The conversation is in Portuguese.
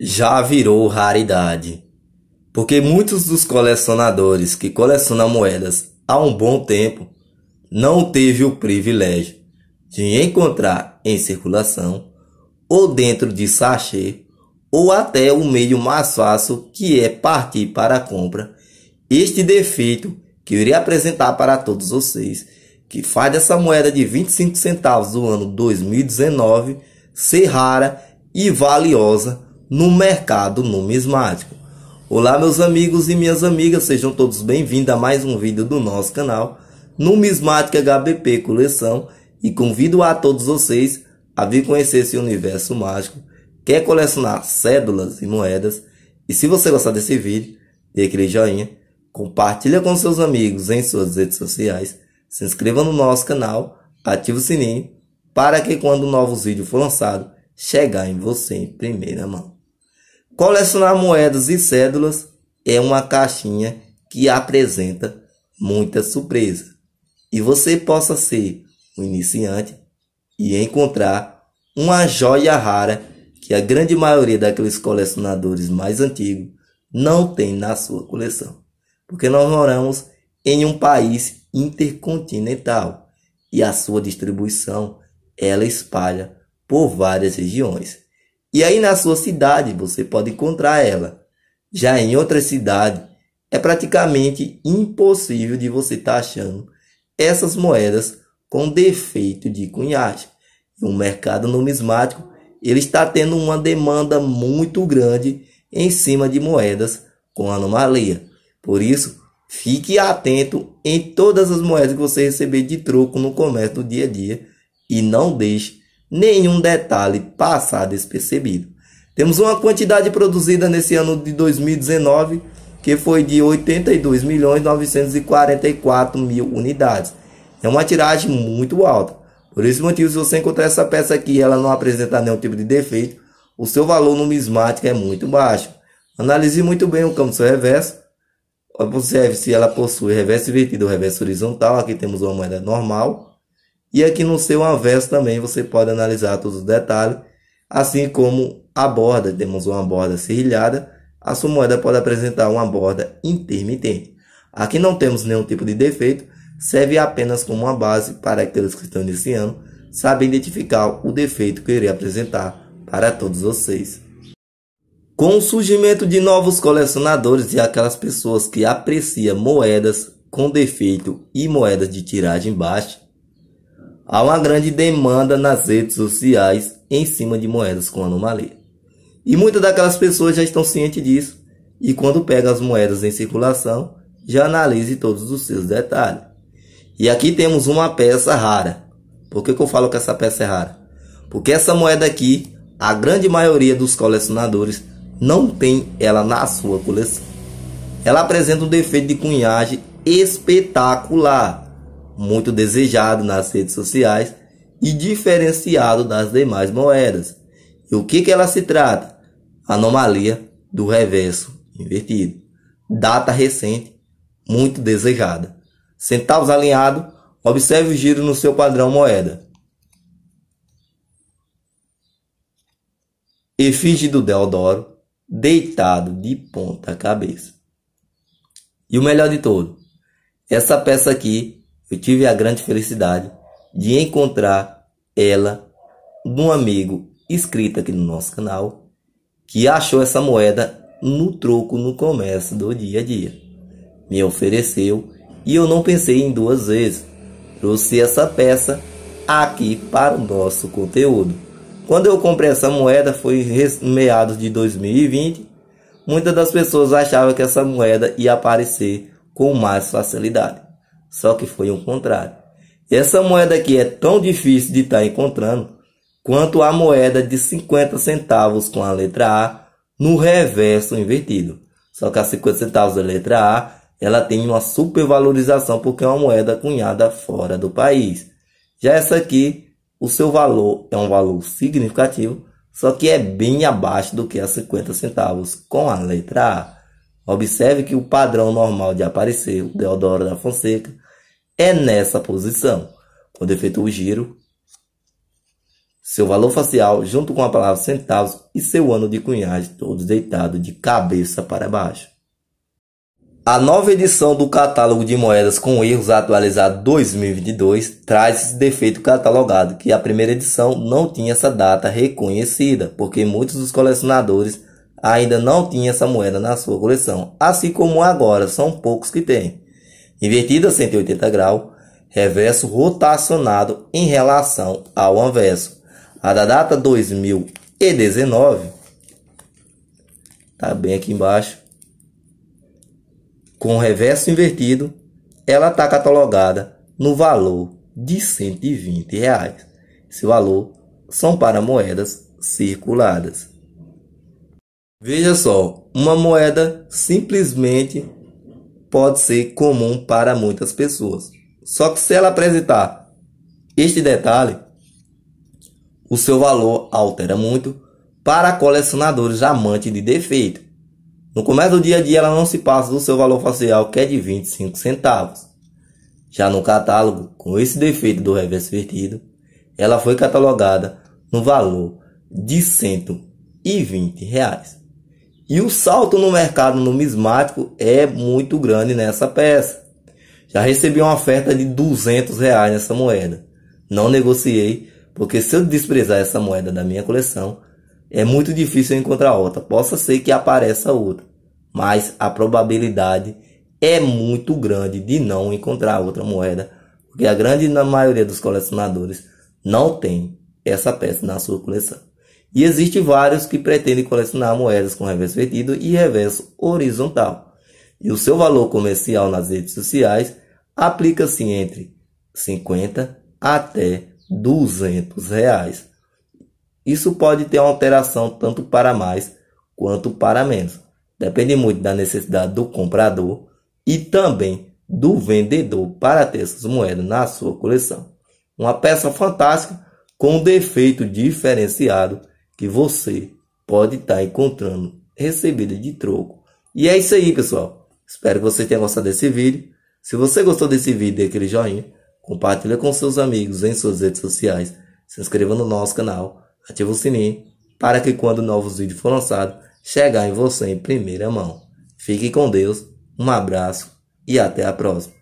já virou raridade. Porque muitos dos colecionadores que colecionam moedas há um bom tempo não teve o privilégio de encontrar em circulação ou dentro de sachê ou até o meio mais fácil que é partir para a compra. Este defeito que eu irei apresentar para todos vocês, que faz essa moeda de 25 centavos do ano 2019 ser rara e valiosa no mercado numismático. Olá meus amigos e minhas amigas, sejam todos bem-vindos a mais um vídeo do nosso canal Numismática HBP Coleção e convido a todos vocês a vir conhecer esse universo mágico. Quer é colecionar cédulas e moedas? E se você gostar desse vídeo, dê aquele joinha, compartilha com seus amigos em suas redes sociais, se inscreva no nosso canal, ative o sininho para que quando novos vídeos for lançado, chegar em você em primeira mão. Colecionar moedas e cédulas é uma caixinha que apresenta muita surpresa e você possa ser um iniciante e encontrar uma joia rara que a grande maioria daqueles colecionadores mais antigos não tem na sua coleção. Porque nós moramos em um país intercontinental e a sua distribuição ela espalha por várias regiões. E aí na sua cidade você pode encontrar ela. Já em outra cidade é praticamente impossível de você estar tá achando essas moedas com defeito de cunhagem. O mercado numismático ele está tendo uma demanda muito grande em cima de moedas com anomalia. Por isso, fique atento em todas as moedas que você receber de troco no comércio do dia a dia e não deixe Nenhum detalhe passar despercebido. Temos uma quantidade produzida nesse ano de 2019 que foi de 82.944.000 mil unidades. É uma tiragem muito alta. Por esse motivo, se você encontrar essa peça aqui e ela não apresentar nenhum tipo de defeito, o seu valor numismático é muito baixo. Analise muito bem o campo do seu reverso. Observe se ela possui reverso invertido ou reverso horizontal. Aqui temos uma moeda normal. E aqui no seu avesso também você pode analisar todos os detalhes, assim como a borda, temos uma borda serrilhada, a sua moeda pode apresentar uma borda intermitente. Aqui não temos nenhum tipo de defeito, serve apenas como uma base para aqueles que estão iniciando, saber identificar o defeito que eu irei apresentar para todos vocês. Com o surgimento de novos colecionadores e aquelas pessoas que apreciam moedas com defeito e moedas de tiragem baixa, Há uma grande demanda nas redes sociais em cima de moedas com anomalia. E muitas daquelas pessoas já estão cientes disso e quando pega as moedas em circulação, já analise todos os seus detalhes. E aqui temos uma peça rara. Por que, que eu falo que essa peça é rara? Porque essa moeda aqui, a grande maioria dos colecionadores não tem ela na sua coleção. Ela apresenta um defeito de cunhagem espetacular muito desejado nas redes sociais e diferenciado das demais moedas. E o que, que ela se trata? Anomalia do reverso invertido. Data recente, muito desejada. Centavos alinhado, observe o giro no seu padrão moeda. Efígie do Deodoro, deitado de ponta cabeça. E o melhor de todo, essa peça aqui eu tive a grande felicidade de encontrar ela num amigo inscrito aqui no nosso canal que achou essa moeda no troco no comércio do dia a dia. Me ofereceu e eu não pensei em duas vezes. Trouxe essa peça aqui para o nosso conteúdo. Quando eu comprei essa moeda foi em meados de 2020. Muitas das pessoas achavam que essa moeda ia aparecer com mais facilidade. Só que foi o contrário. Essa moeda aqui é tão difícil de estar tá encontrando quanto a moeda de 50 centavos com a letra A no reverso invertido. Só que a 50 centavos da letra A, ela tem uma supervalorização porque é uma moeda cunhada fora do país. Já essa aqui, o seu valor é um valor significativo, só que é bem abaixo do que a 50 centavos com a letra A. Observe que o padrão normal de aparecer, o Deodoro da Fonseca, é nessa posição. Quando efetua o giro, seu valor facial, junto com a palavra centavos e seu ano de cunhagem, todos deitados de cabeça para baixo. A nova edição do catálogo de moedas com erros atualizado 2022 traz esse defeito catalogado, que a primeira edição não tinha essa data reconhecida, porque muitos dos colecionadores ainda não tinha essa moeda na sua coleção, assim como agora são poucos que têm. Invertida 180 graus, reverso rotacionado em relação ao anverso. A da data 2019 tá bem aqui embaixo. Com reverso invertido, ela está catalogada no valor de 120 reais. Esse valor são para moedas circuladas. Veja só, uma moeda simplesmente pode ser comum para muitas pessoas. Só que se ela apresentar este detalhe, o seu valor altera muito para colecionadores amantes de defeito. No começo do dia a dia, ela não se passa do seu valor facial, que é de 25 centavos. Já no catálogo, com esse defeito do reverso vertido, ela foi catalogada no valor de 120 reais. E o salto no mercado numismático é muito grande nessa peça. Já recebi uma oferta de 200 reais nessa moeda. Não negociei, porque se eu desprezar essa moeda da minha coleção, é muito difícil encontrar outra. Possa ser que apareça outra, mas a probabilidade é muito grande de não encontrar outra moeda, porque a grande maioria dos colecionadores não tem essa peça na sua coleção. E existem vários que pretendem colecionar moedas com reverso vertido e reverso horizontal. E o seu valor comercial nas redes sociais aplica-se entre 50 até 200 reais. Isso pode ter uma alteração tanto para mais quanto para menos. Depende muito da necessidade do comprador e também do vendedor para ter essas moedas na sua coleção. Uma peça fantástica com um defeito diferenciado que você pode estar tá encontrando recebida de troco. E é isso aí, pessoal. Espero que você tenha gostado desse vídeo. Se você gostou desse vídeo, dê aquele joinha, compartilha com seus amigos em suas redes sociais, se inscreva no nosso canal, ative o sininho para que quando novos vídeos for lançado, chegar em você em primeira mão. Fique com Deus, um abraço e até a próxima.